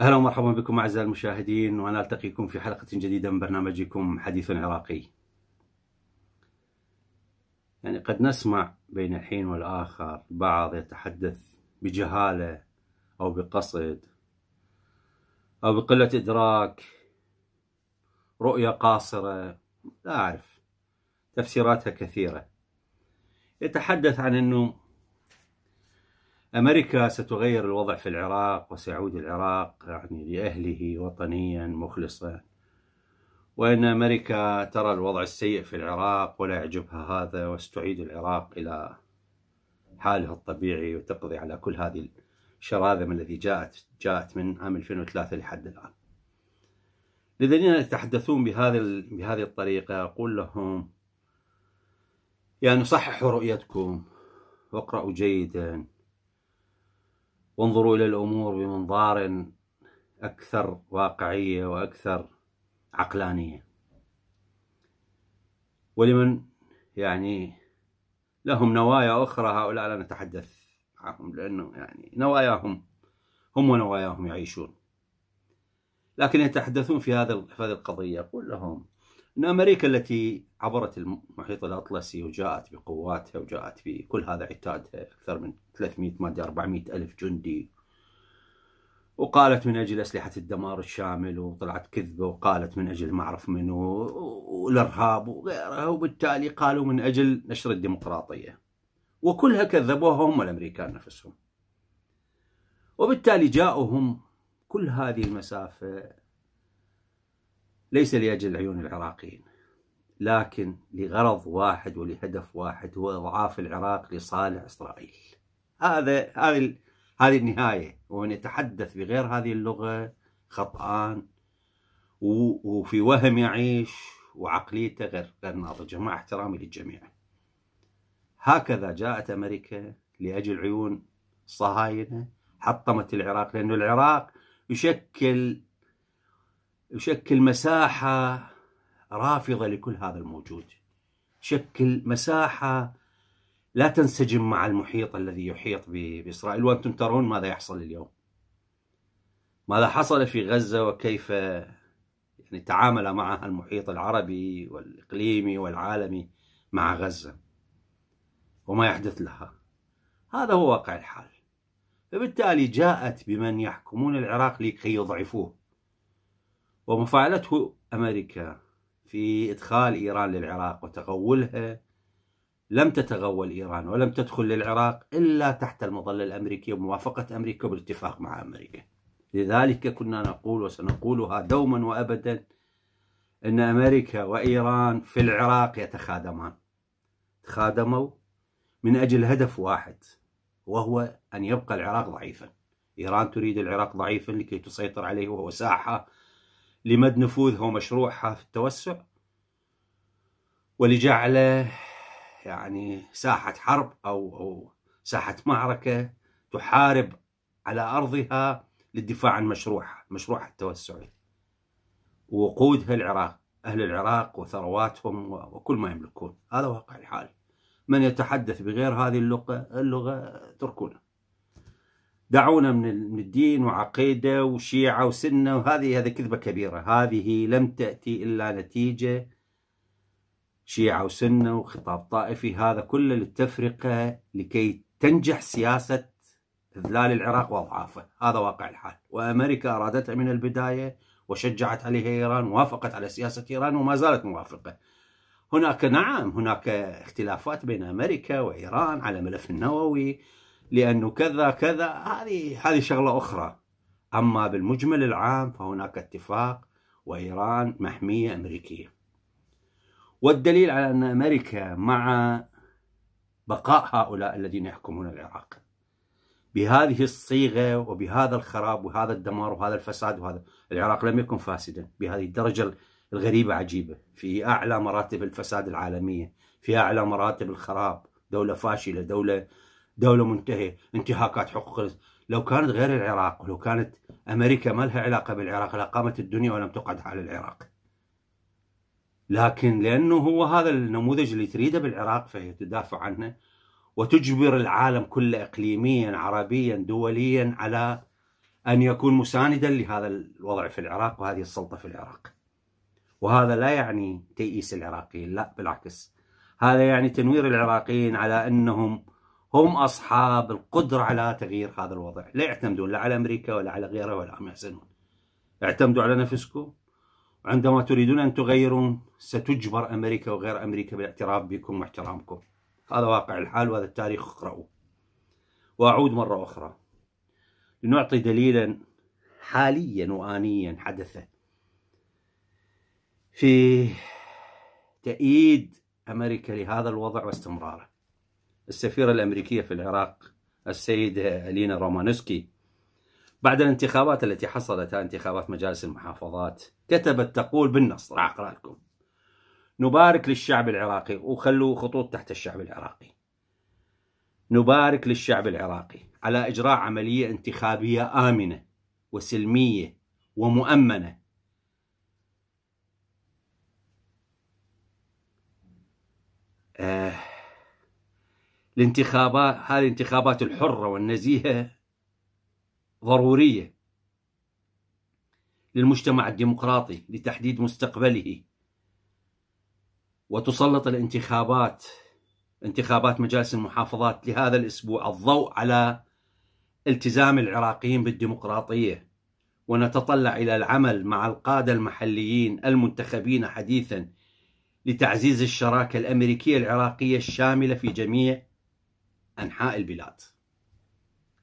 اهلا ومرحبا بكم اعزائي المشاهدين وانا التقيكم في حلقه جديده من برنامجكم حديث عراقي. يعني قد نسمع بين الحين والاخر بعض يتحدث بجهاله او بقصد او بقله ادراك رؤيه قاصره لا اعرف تفسيراتها كثيره. يتحدث عن انه أمريكا ستغير الوضع في العراق وسيعود العراق يعني لأهله وطنيا مخلصا وأن أمريكا ترى الوضع السيء في العراق ولا يعجبها هذا وستعيد العراق إلى حاله الطبيعي وتقضي على كل هذه الشراذم التي جاءت جاءت من عام 2003 لحد الآن للذين يتحدثون بهذا بهذه الطريقة أقول لهم يعني صححوا رؤيتكم واقرأوا جيداً وانظروا إلى الأمور بمنظار أكثر واقعية وأكثر عقلانية ولمن يعني لهم نوايا أخرى هؤلاء لا نتحدث معهم لأنه يعني نواياهم هم ونواياهم يعيشون لكن يتحدثون في هذا في هذه القضية قل لهم أن أمريكا التي عبرت المحيط الأطلسي وجاءت بقواتها وجاءت بكل هذا عتادها أكثر من 300 ما 400 ألف جندي وقالت من أجل أسلحة الدمار الشامل وطلعت كذبة وقالت من أجل ما أعرف منو والإرهاب وغيرها وبالتالي قالوا من أجل نشر الديمقراطية وكلها كذبوها هم الأمريكان نفسهم وبالتالي جاؤهم كل هذه المسافة ليس لأجل عيون العراقيين لكن لغرض واحد ولهدف واحد هو إضعاف العراق لصالح إسرائيل هذا هذه هذه النهاية ومن يتحدث بغير هذه اللغة خطآن وفي وهم يعيش وعقليته غير غير ناضجة مع احترامي للجميع هكذا جاءت أمريكا لأجل عيون الصهاينة حطمت العراق لأن العراق يشكل يشكل مساحة رافضة لكل هذا الموجود شكل مساحة لا تنسجم مع المحيط الذي يحيط بإسرائيل وأنتم ترون ماذا يحصل اليوم ماذا حصل في غزة وكيف يعني تعامل معها المحيط العربي والإقليمي والعالمي مع غزة وما يحدث لها هذا هو واقع الحال فبالتالي جاءت بمن يحكمون العراق لكي يضعفوه وما فعلته أمريكا في إدخال إيران للعراق وتغولها لم تتغول إيران ولم تدخل للعراق إلا تحت المظلة الأمريكية بموافقة أمريكا بالاتفاق مع أمريكا لذلك كنا نقول وسنقولها دوما وأبدا أن أمريكا وإيران في العراق يتخادمان تخادموا من أجل هدف واحد وهو أن يبقى العراق ضعيفا إيران تريد العراق ضعيفا لكي تسيطر عليه وهو ساحة لمد نفوذها ومشروعها في التوسع ولجعله يعني ساحة حرب أو, أو ساحة معركة تحارب على أرضها للدفاع عن مشروعها مشروعها التوسعي ووقودها العراق أهل العراق وثرواتهم وكل ما يملكون هذا واقع الحال من يتحدث بغير هذه اللغة, اللغة تركونه دعونا من الدين وعقيده وشيعه وسنه وهذه هذه كذبه كبيره هذه لم تاتي الا نتيجه شيعه وسنه وخطاب طائفي هذا كله للتفرقه لكي تنجح سياسه اذلال العراق واضعافه هذا واقع الحال وامريكا ارادتها من البدايه وشجعت عليها ايران وافقت على سياسه ايران وما زالت موافقه هناك نعم هناك اختلافات بين امريكا وايران على ملف النووي لأنه كذا كذا هذه هذه شغلة أخرى أما بالمجمل العام فهناك اتفاق وإيران محمية أمريكية والدليل على أن أمريكا مع بقاء هؤلاء الذين يحكمون العراق بهذه الصيغة وبهذا الخراب وهذا الدمار وهذا الفساد وهذا العراق لم يكن فاسدا بهذه الدرجة الغريبة عجيبة في أعلى مراتب الفساد العالمية في أعلى مراتب الخراب دولة فاشلة دولة دولة منتهية انتهاكات حقوق لو كانت غير العراق ولو كانت أمريكا ما لها علاقة بالعراق لقامت الدنيا ولم تقعد على العراق لكن لأنه هو هذا النموذج اللي تريده بالعراق فهي تدافع عنه وتجبر العالم كله إقليميا عربيا دوليا على أن يكون مساندا لهذا الوضع في العراق وهذه السلطة في العراق وهذا لا يعني تيئيس العراقيين لا بالعكس هذا يعني تنوير العراقيين على أنهم هم اصحاب القدره على تغيير هذا الوضع، لا يعتمدون لا على امريكا ولا على غيرها ولا هم يحزنون. اعتمدوا على نفسكم وعندما تريدون ان تغيرون ستجبر امريكا وغير امريكا بالاعتراف بكم واحترامكم. هذا واقع الحال وهذا التاريخ اقرأوا. واعود مره اخرى لنعطي دليلا حاليا وانيا حدث في تأييد امريكا لهذا الوضع واستمراره. السفيرة الأمريكية في العراق السيدة ألينا رومانوسكي بعد الانتخابات التي حصلتها انتخابات مجالس المحافظات كتبت تقول بالنص راح أقرأ لكم نبارك للشعب العراقي وخلوا خطوط تحت الشعب العراقي نبارك للشعب العراقي على إجراء عملية انتخابية آمنة وسلمية ومؤمنة آه الانتخابات هذه الانتخابات الحرة والنزيهة ضرورية للمجتمع الديمقراطي لتحديد مستقبله وتسلط الانتخابات انتخابات مجالس المحافظات لهذا الاسبوع الضوء على التزام العراقيين بالديمقراطيه ونتطلع الى العمل مع القاده المحليين المنتخبين حديثا لتعزيز الشراكه الامريكيه العراقيه الشامله في جميع أنحاء البلاد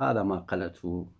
هذا ما قالته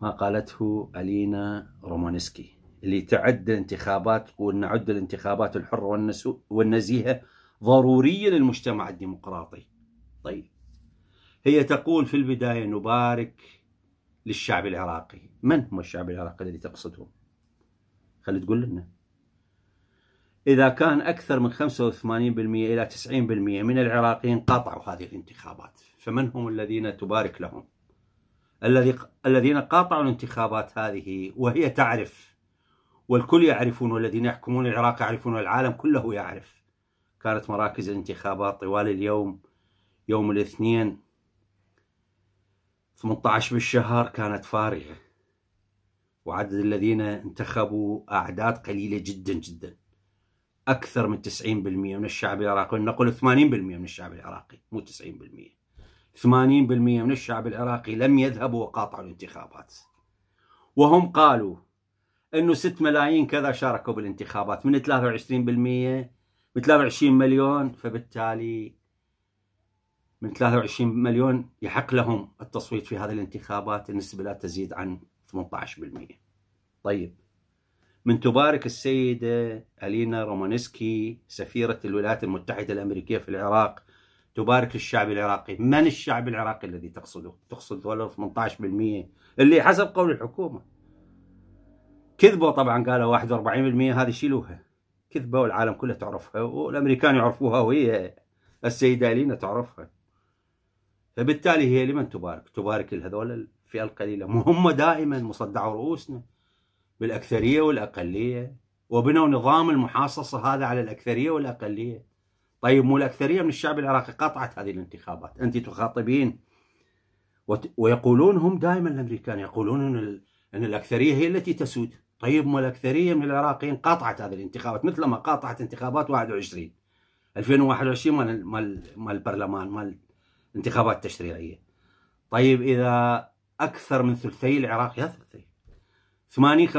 ما قالته ألينا رومانسكي اللي تعد الانتخابات تقول نعد الانتخابات الحرة والنزيهة ضرورية للمجتمع الديمقراطي طيب هي تقول في البداية نبارك للشعب العراقي من هم الشعب العراقي الذي تقصده خلي تقول لنا إذا كان أكثر من 85% إلى 90% من العراقيين قاطعوا هذه الانتخابات فمن هم الذين تبارك لهم الذي الذين قاطعوا الانتخابات هذه وهي تعرف والكل يعرفون والذين يحكمون العراق يعرفون والعالم كله يعرف كانت مراكز الانتخابات طوال اليوم يوم الاثنين 18 بالشهر كانت فارغة وعدد الذين انتخبوا أعداد قليلة جدا جدا اكثر من 90% من الشعب العراقي نقول 80% من الشعب العراقي مو 90% 80% من الشعب العراقي لم يذهبوا وقاطعوا الانتخابات وهم قالوا انه 6 ملايين كذا شاركوا بالانتخابات من 23% ب 23 مليون فبالتالي من 23 مليون يحق لهم التصويت في هذه الانتخابات النسبة لا تزيد عن 18% طيب من تبارك السيدة ألينا رومانسكي سفيرة الولايات المتحدة الأمريكية في العراق تبارك الشعب العراقي من الشعب العراقي الذي تقصده تقصد ولا 18% اللي حسب قول الحكومة كذبوا طبعا قالوا 41% هذه شيلوها كذبة والعالم كله تعرفها والأمريكان يعرفوها وهي السيدة ألينا تعرفها فبالتالي هي لمن تبارك تبارك لهذول الفئة القليلة وهم دائما مصدعوا رؤوسنا بالأكثرية والأقلية وبنوا نظام المحاصصة هذا على الأكثرية والأقلية طيب مو الأكثرية من الشعب العراقي قطعت هذه الانتخابات أنت تخاطبين ويقولون هم دائما الأمريكان يقولون أن, ال... أن الأكثرية هي التي تسود طيب مو الأكثرية من العراقيين قاطعت هذه الانتخابات مثل ما قاطعت انتخابات 21 2021 مال مال مال البرلمان مال الانتخابات التشريعية طيب إذا أكثر من ثلثي العراق يا ثلثي 80 85%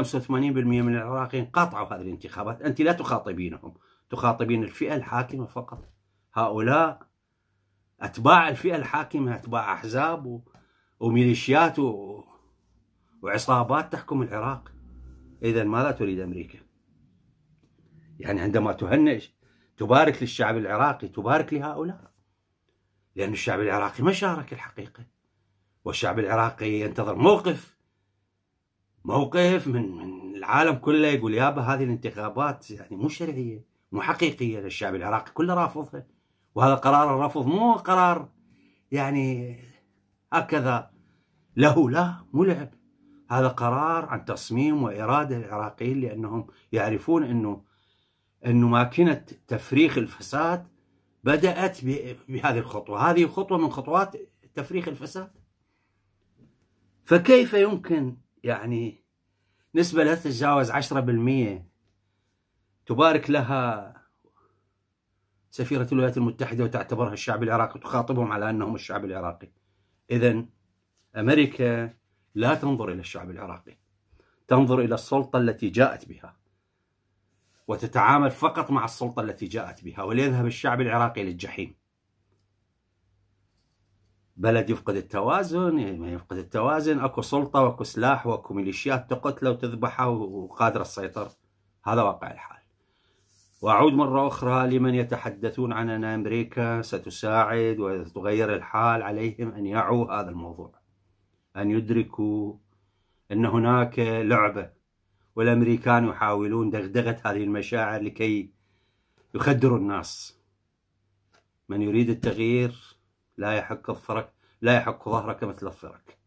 من العراقيين قاطعوا هذه الانتخابات انت لا تخاطبينهم تخاطبين الفئه الحاكمه فقط هؤلاء اتباع الفئه الحاكمه اتباع احزاب و... وميليشيات و... وعصابات تحكم العراق اذا ماذا تريد امريكا يعني عندما تهنئ تبارك للشعب العراقي تبارك لهؤلاء لأن الشعب العراقي ما شارك الحقيقة والشعب العراقي ينتظر موقف موقف من من العالم كله يقول يابا هذه الانتخابات يعني مو شرعيه مو حقيقيه للشعب العراقي كله رافضها وهذا قرار الرفض مو قرار يعني هكذا له لا مو لعب هذا قرار عن تصميم واراده العراقيين لانهم يعرفون انه انه ماكينه تفريخ الفساد بدات بهذه الخطوه، هذه خطوه من خطوات تفريخ الفساد. فكيف يمكن يعني نسبة لا تتجاوز عشرة بالمية تبارك لها سفيرة الولايات المتحدة وتعتبرها الشعب العراقي وتخاطبهم على أنهم الشعب العراقي إذا أمريكا لا تنظر إلى الشعب العراقي تنظر إلى السلطة التي جاءت بها وتتعامل فقط مع السلطة التي جاءت بها وليذهب الشعب العراقي للجحيم بلد يفقد التوازن يفقد التوازن اكو سلطه واكو سلاح واكو ميليشيات تقتله وتذبحه وقادره تسيطر هذا واقع الحال واعود مره اخرى لمن يتحدثون عن ان امريكا ستساعد وتغير الحال عليهم ان يعوا هذا الموضوع ان يدركوا ان هناك لعبه والامريكان يحاولون دغدغه هذه المشاعر لكي يخدروا الناس من يريد التغيير لا يحق الفرك لا يحق ظهرك مثل الفرك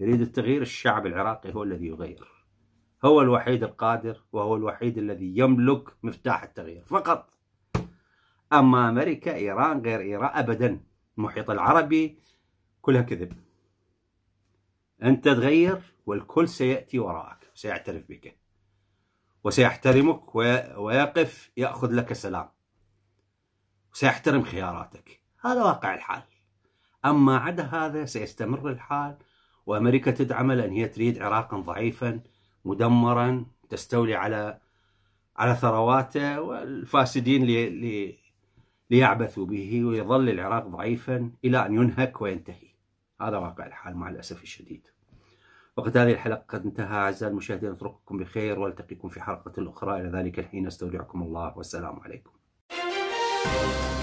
يريد التغيير الشعب العراقي هو الذي يغير هو الوحيد القادر وهو الوحيد الذي يملك مفتاح التغيير فقط أما أمريكا إيران غير إيران أبدا المحيط العربي كلها كذب أنت تغير والكل سيأتي وراءك سيعترف بك وسيحترمك ويقف يأخذ لك سلام وسيحترم خياراتك هذا واقع الحال أما عدا هذا سيستمر الحال وأمريكا تدعم لأن هي تريد عراقا ضعيفا مدمرا تستولي على على ثرواته والفاسدين لي لي ليعبثوا به ويظل العراق ضعيفا إلى أن ينهك وينتهي هذا واقع الحال مع الأسف الشديد وقد هذه الحلقة قد انتهى أعزائي المشاهدين أترككم بخير وألتقيكم في حلقة أخرى إلى ذلك الحين أستودعكم الله والسلام عليكم